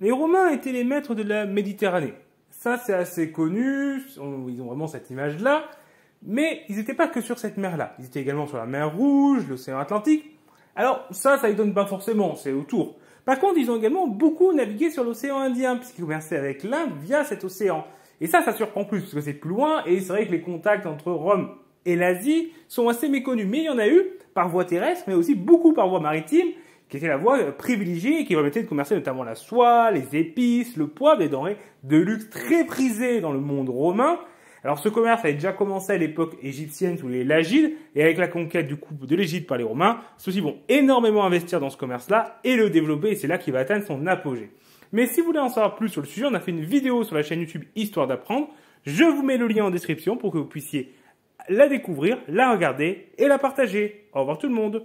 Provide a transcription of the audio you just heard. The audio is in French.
Les Romains étaient les maîtres de la Méditerranée. Ça, c'est assez connu, ils ont vraiment cette image-là. Mais ils n'étaient pas que sur cette mer-là. Ils étaient également sur la mer Rouge, l'océan Atlantique. Alors, ça, ça ne donne pas forcément, c'est autour. Par contre, ils ont également beaucoup navigué sur l'océan Indien, puisqu'ils traversaient avec l'Inde via cet océan. Et ça, ça surprend plus, parce que c'est plus loin, et c'est vrai que les contacts entre Rome et l'Asie sont assez méconnus. Mais il y en a eu par voie terrestre, mais aussi beaucoup par voie maritime, qui était la voie euh, privilégiée qui permettait de commercer notamment la soie, les épices, le poivre, des denrées de luxe très prisées dans le monde romain. Alors ce commerce avait déjà commencé à l'époque égyptienne sous les Lagides, et avec la conquête du coup de l'Égypte par les Romains, ceux-ci vont énormément investir dans ce commerce-là et le développer, et c'est là qu'il va atteindre son apogée. Mais si vous voulez en savoir plus sur le sujet, on a fait une vidéo sur la chaîne YouTube Histoire d'apprendre, je vous mets le lien en description pour que vous puissiez la découvrir, la regarder et la partager. Au revoir tout le monde